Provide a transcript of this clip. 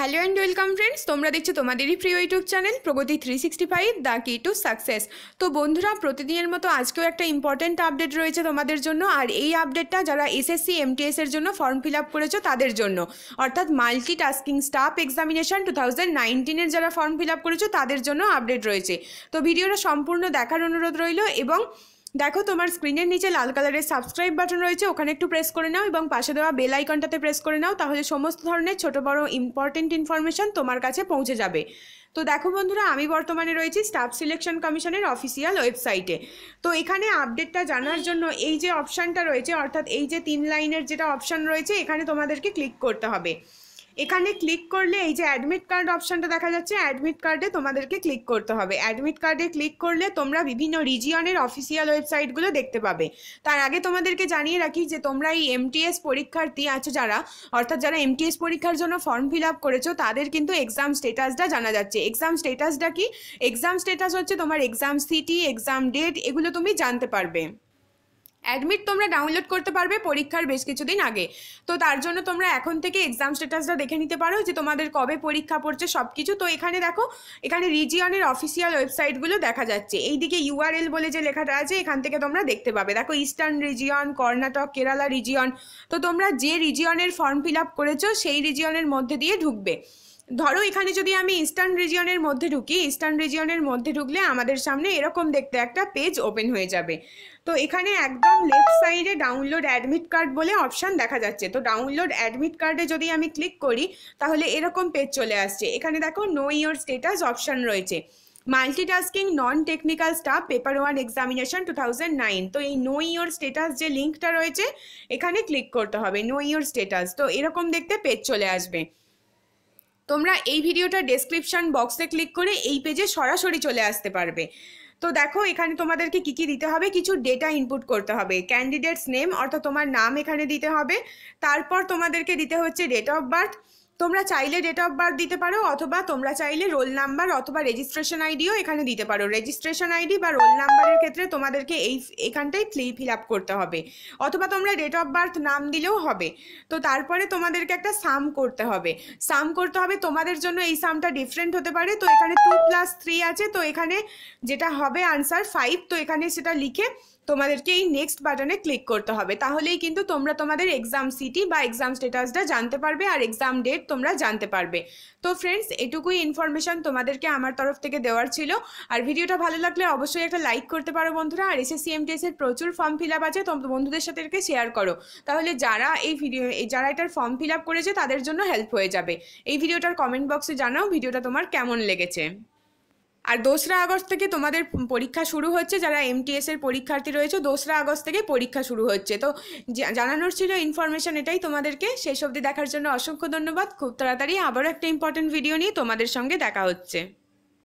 hello and welcome friends তোমরা দেখছো তোমাদেরই প্রিয় YouTube channel Pragati three sixty five the key to success তো বন্ধুরা প্রতিদিনের মতো আজকেও একটা ইম্পর্ট্যান্ট আপডেট রয়েছে তোমাদের জন্য আর এই আপডেটটা যারা এসএসসি এমটিএস এর জন্য ফর্ম ফিল আপ করেছো তাদের জন্য অর্থাৎ multitasking staff examination two thousand নাইনটিনের যারা ফর্ম ফিল আপ করেছো তাদের জন্য আপডেট রয়েছে তো ভিডিওটা সম্পূর্ণ দেখার অনুরোধ রইল এবং দেখো তোমার স্ক্রিনের নিচে লাল কালারের সাবস্ক্রাইব বাটন রয়েছে ওখানে একটু প্রেস করে নাও এবং পাশে দেওয়া বেল আইকনটাতে প্রেস করে নাও তাহলে সমস্ত ধরনের ছোট বড় ইম্পর্টেন্ট ইনফরমেশন তোমার কাছে পৌঁছে যাবে তো দেখো বন্ধুরা আমি বর্তমানে রয়েছি স্টাফ সিলেকশন কমিশনের অফিসিয়াল ওয়েবসাইটে তো এখানে আপডেটটা জানার জন্য এই যে অপশানটা রয়েছে অর্থাৎ এই যে তিন লাইনের যেটা অপশান রয়েছে এখানে তোমাদেরকে ক্লিক করতে হবে এখানে ক্লিক করলে এই যে অ্যাডমিট কার্ড অপশানটা দেখা যাচ্ছে অ্যাডমিট কার্ডে তোমাদেরকে ক্লিক করতে হবে অ্যাডমিট কার্ডে ক্লিক করলে তোমরা বিভিন্ন রিজিয়নের অফিসিয়াল ওয়েবসাইটগুলো দেখতে পাবে তার আগে তোমাদেরকে জানিয়ে রাখি যে তোমরা এই এমটিএস পরীক্ষার্থী আছো যারা অর্থাৎ যারা এমটিএস পরীক্ষার জন্য ফর্ম ফিল আপ করেছো তাদের কিন্তু এক্সাম স্টেটাসটা জানা যাচ্ছে এক্সাম স্টেটাসটা কি এক্সাম স্টেটাস হচ্ছে তোমার এক্সাম সিটি এক্সাম ডেট এগুলো তুমি জানতে পারবে অ্যাডমিট তোমরা ডাউনলোড করতে পারবে পরীক্ষার বেশ কিছুদিন আগে তো তার জন্য তোমরা এখন থেকে এক্সাম স্ট্যাটাসটা দেখে নিতে পারো যে তোমাদের কবে পরীক্ষা পড়ছে সব কিছু তো এখানে দেখো এখানে রিজিয়নের অফিসিয়াল ওয়েবসাইটগুলো দেখা যাচ্ছে এইদিকে ইউআরএল বলে যে লেখাটা আছে এখান থেকে তোমরা দেখতে পাবে দেখো eastern region Karnataka Kerala region তো তোমরা যে রিজিয়নের ফর্ম ফিল আপ করেছো সেই রিজিয়নের মধ্যে দিয়ে ঢুকবে ধরো এখানে যদি আমি ইস্টার্ন রিজিয়নের মধ্যে ঢুকি ইস্টার্ন রিজিয়নের মধ্যে ঢুকলে আমাদের সামনে এরকম দেখতে একটা পেজ ওপেন হয়ে যাবে তো এখানে একদম লেফট সাইডে ডাউনলোড অ্যাডমিট কার্ড বলে অপশান দেখা যাচ্ছে তো ডাউনলোড অ্যাডমিট কার্ডে যদি আমি ক্লিক করি তাহলে এরকম পেজ চলে আসছে এখানে দেখো নো ইয়োর স্টেটাস অপশান রয়েছে multitasking non technical staff paper one examination two thousand nine তো এই নো ইয়োর স্টেটাস যে লিঙ্কটা রয়েছে এখানে ক্লিক করতে হবে নো ইয়োর স্টেটাস তো এরকম দেখতে পেজ চলে আসবে তোমরা এই ভিডিওটা ডেসক্রিপশান বক্সে ক্লিক করে এই পেজে সরাসরি চলে আসতে পারবে তো দেখো এখানে তোমাদেরকে কি কি দিতে হবে কিছু ডেটা ইনপুট করতে হবে ক্যান্ডিডেটস নেম অর্থাৎ তোমার নাম এখানে দিতে হবে তারপর তোমাদেরকে দিতে হচ্ছে ডেট অফ বার্থ তোমরা চাইলে ডেট অফ বার্থ দিতে পারো অথবা তোমরা চাইলে রোল নাম্বার অথবা রেজিস্ট্রেশন আইডিও এখানে দিতে পারো রেজিস্ট্রেশন আইডি বা রোল নাম্বারের ক্ষেত্রে তোমাদেরকে এই এখানটাই ফিল আপ করতে হবে অথবা তোমরা ডেট অফ বার্থ নাম দিলেও হবে তো তারপরে তোমাদেরকে একটা সাম করতে হবে সাম করতে হবে তোমাদের জন্য এই সামটা ডিফারেন্ট হতে পারে তো এখানে টু প্লাস থ্রি আছে তো এখানে যেটা হবে আনসার ফাইভ তো এখানে সেটা লিখে তোমাদেরকে এই নেক্সট বাটনে ক্লিক করতে হবে তাহলেই কিন্তু তোমরা তোমাদের এক্সাম সিটি বা এক্সাম স্ট্যাটাসটা জানতে পারবে আর এক্সাম ডেট তোমরা জানতে পারবে তো ফ্রেন্ডস এটুকুই ইনফরমেশান তোমাদেরকে আমার তরফ থেকে দেওয়ার ছিল আর ভিডিওটা ভালো লাগলে অবশ্যই একটা লাইক করতে পারো বন্ধুরা আর এসএস সিএমটিএস প্রচুর ফর্ম ফিল আপ আছে তোমার বন্ধুদের সাথে এটাকে শেয়ার করো তাহলে যারা এই ভিডিও যারা এটার ফর্ম ফিল আপ করেছে তাদের জন্য হেল্প হয়ে যাবে এই ভিডিওটার কমেন্ট বক্সে জানাও ভিডিওটা তোমার কেমন লেগেছে আর দোসরা আগস্ট থেকে তোমাদের পরীক্ষা শুরু হচ্ছে যারা এমটিএস এর পরীক্ষার্থী রয়েছে দোসরা আগস্ট থেকে পরীক্ষা শুরু হচ্ছে তো জানানোর ছিল ইনফরমেশন এটাই তোমাদেরকে শেষ অবধি দেখার জন্য অসংখ্য ধন্যবাদ খুব তাড়াতাড়ি আবারও একটা ইম্পর্টেন্ট ভিডিও নিয়ে তোমাদের সঙ্গে দেখা হচ্ছে